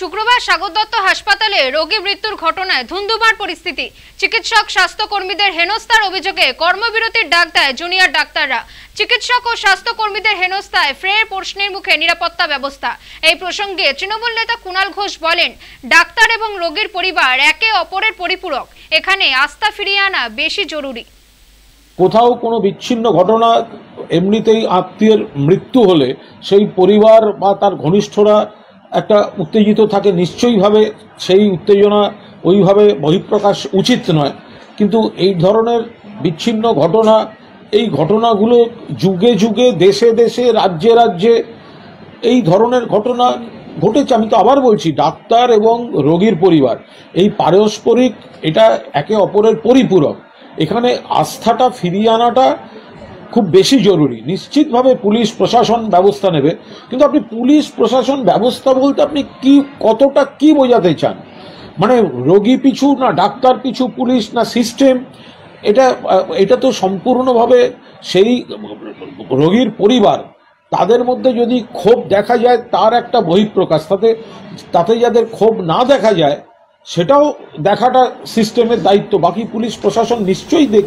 শুক্রবার সাগর দত্ত হাসপাতালে রোগী মৃত্যুর ঘটনায় ধুন্ধুমার পরিস্থিতি চিকিৎসক স্বাস্থ্যকর্মীদের হেনস্থার অভিযোগে কর্মবিরতির ডাক দেয় জুনিয়র ডাক্তাররা চিকিৎসক ও স্বাস্থ্যকর্মীদের হেনস্থায় ফ্রের প্রশ্নের মুখে নিরাপত্তা ব্যবস্থা এই প্রসঙ্গে তৃণমূল নেতা কুণাল ঘোষ বলেন ডাক্তার এবং রোগীর পরিবার একে অপরের পরিপূরক এখানে আস্থা ফিরিয়ে আনা বেশি জরুরি কোথাও কোনো বিচ্ছিন্ন ঘটনা এমনিতেই আত্মীয়ের মৃত্যু হলে সেই পরিবার বা তার ঘনিষ্ঠরা একটা উত্তেজিত থাকে নিশ্চয়ইভাবে সেই উত্তেজনা ওইভাবে বহিঃপ্রকাশ উচিত নয় কিন্তু এই ধরনের বিচ্ছিন্ন ঘটনা এই ঘটনাগুলো যুগে যুগে দেশে দেশে রাজ্যে রাজ্যে এই ধরনের ঘটনা ঘটেছে আমি তো আবার বলছি ডাক্তার এবং রোগীর পরিবার এই পারস্পরিক এটা একে অপরের পরিপূরক এখানে আস্থাটা ফিরিয়ে আনাটা খুব বেশি জরুরি নিশ্চিতভাবে পুলিশ প্রশাসন ব্যবস্থা নেবে কিন্তু আপনি পুলিশ প্রশাসন ব্যবস্থা বলতে আপনি কি কতটা কি বোঝাতে চান মানে রোগী পিছু না ডাক্তার পিছু পুলিশ না সিস্টেম এটা এটা তো সম্পূর্ণভাবে সেই রোগীর পরিবার তাদের মধ্যে যদি ক্ষোভ দেখা যায় তার একটা বহিঃপ্রকাশ তাতে তাতে যাদের ক্ষোভ না দেখা যায় সেটাও দেখাটা সিস্টেমের দায়িত্ব বাকি পুলিশ প্রশাসন নিশ্চয়ই দেখ